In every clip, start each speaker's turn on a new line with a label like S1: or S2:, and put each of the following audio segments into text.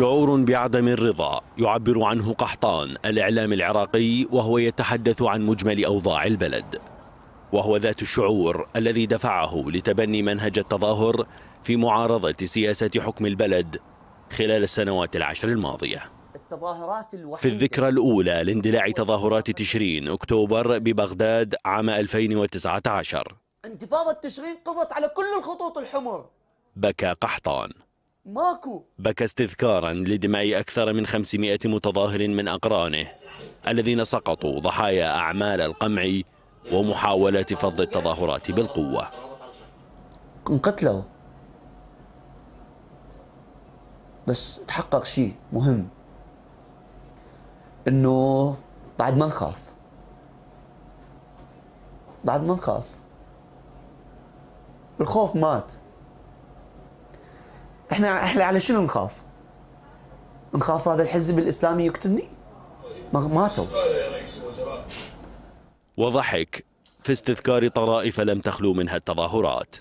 S1: شعور بعدم الرضا يعبر عنه قحطان الإعلام العراقي وهو يتحدث عن مجمل أوضاع البلد وهو ذات الشعور الذي دفعه لتبني منهج التظاهر في معارضة سياسة حكم البلد خلال السنوات العشر الماضية
S2: التظاهرات في الذكرى
S1: الأولى لاندلاع تظاهرات تشرين أكتوبر ببغداد عام 2019
S2: انتفاضة تشرين قضت على كل الخطوط الحمر
S1: بكى قحطان ماكو بكى استذكارا لدماء أكثر من 500 متظاهر من أقرانه الذين سقطوا ضحايا أعمال القمع ومحاولات فض التظاهرات بالقوة
S2: انقتلوا بس تحقق شيء مهم انه بعد ما نخاف بعد ما نخاف الخوف مات احنا احنا على شنو نخاف؟ نخاف هذا الحزب الاسلامي يقتلني؟ ماتوا
S1: وضحك في استذكار طرائف لم تخلو منها التظاهرات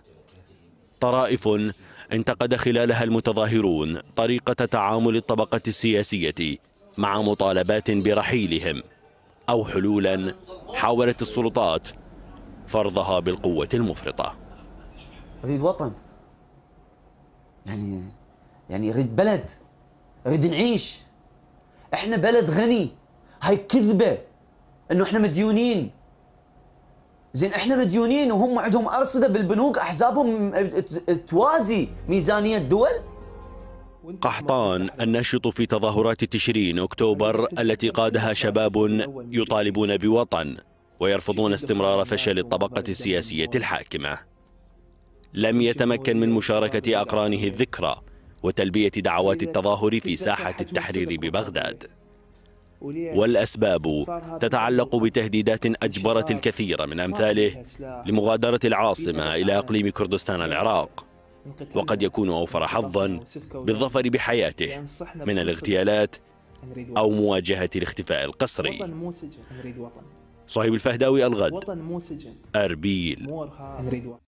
S1: طرائف انتقد خلالها المتظاهرون طريقة تعامل الطبقة السياسية مع مطالبات برحيلهم أو حلولا حاولت السلطات فرضها بالقوة المفرطة
S2: هذه الوطن يعني يعني ريد بلد ريد نعيش احنا بلد غني هاي كذبه انه احنا مديونين زين احنا مديونين وهم عندهم ارصده بالبنوك احزابهم توازي ميزانيه الدول
S1: قحطان الناشط في تظاهرات تشرين اكتوبر التي قادها شباب يطالبون بوطن ويرفضون استمرار فشل الطبقه السياسيه الحاكمه لم يتمكن من مشاركة أقرانه الذكرى وتلبية دعوات التظاهر في ساحة التحرير ببغداد والأسباب تتعلق بتهديدات أجبرت الكثير من أمثاله لمغادرة العاصمة إلى أقليم كردستان العراق وقد يكون أوفر حظا بالظفر بحياته من الاغتيالات أو مواجهة الاختفاء القسري صهيب الفهداوي الغد أربيل